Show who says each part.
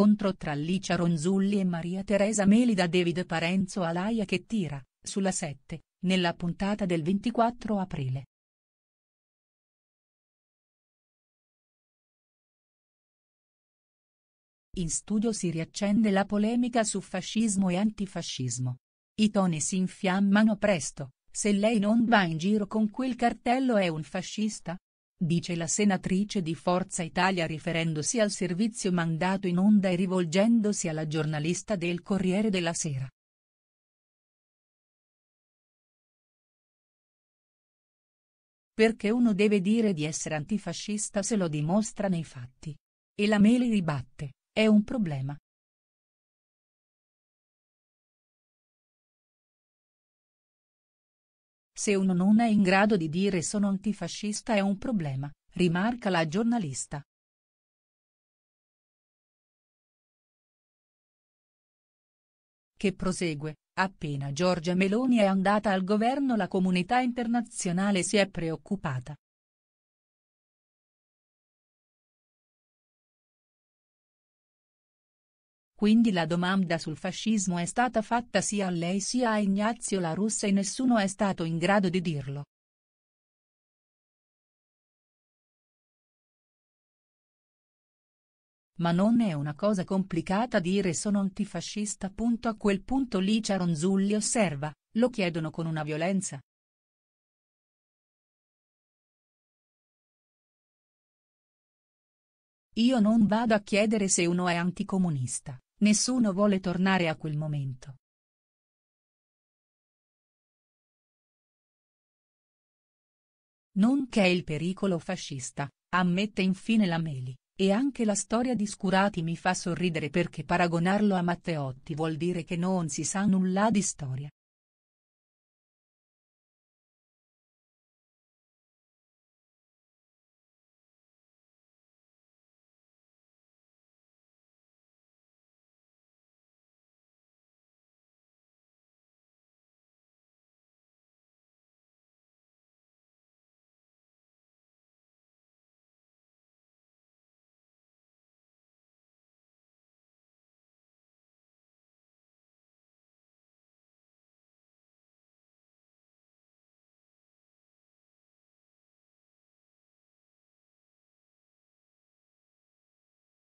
Speaker 1: incontro tra Licia Ronzulli e Maria Teresa Melida David Parenzo Alaia che tira, sulla 7, nella puntata del 24 aprile. In studio si riaccende la polemica su fascismo e antifascismo. I toni si infiammano presto, se lei non va in giro con quel cartello è un fascista? dice la senatrice di Forza Italia riferendosi al servizio mandato in onda e rivolgendosi alla giornalista del Corriere della Sera. Perché uno deve dire di essere antifascista se lo dimostra nei fatti. E la Meli ribatte, è un problema,
Speaker 2: Se uno non è in grado di dire sono antifascista è un problema, rimarca la giornalista.
Speaker 1: Che prosegue, appena Giorgia Meloni è andata al governo la comunità internazionale si è preoccupata, Quindi la domanda sul fascismo è stata fatta sia a lei sia a Ignazio La Russa e nessuno è stato in grado di dirlo. ma non è una cosa complicata dire sono antifascista. A quel punto Licia Ronzulli osserva, lo chiedono con una violenza.
Speaker 2: Io non vado a chiedere se uno è anticomunista, Nessuno vuole tornare a quel momento.
Speaker 1: Non c'è il pericolo fascista, ammette infine la Meli, e anche la storia di Scurati mi fa sorridere perché paragonarlo a Matteotti vuol dire che non si sa nulla di storia.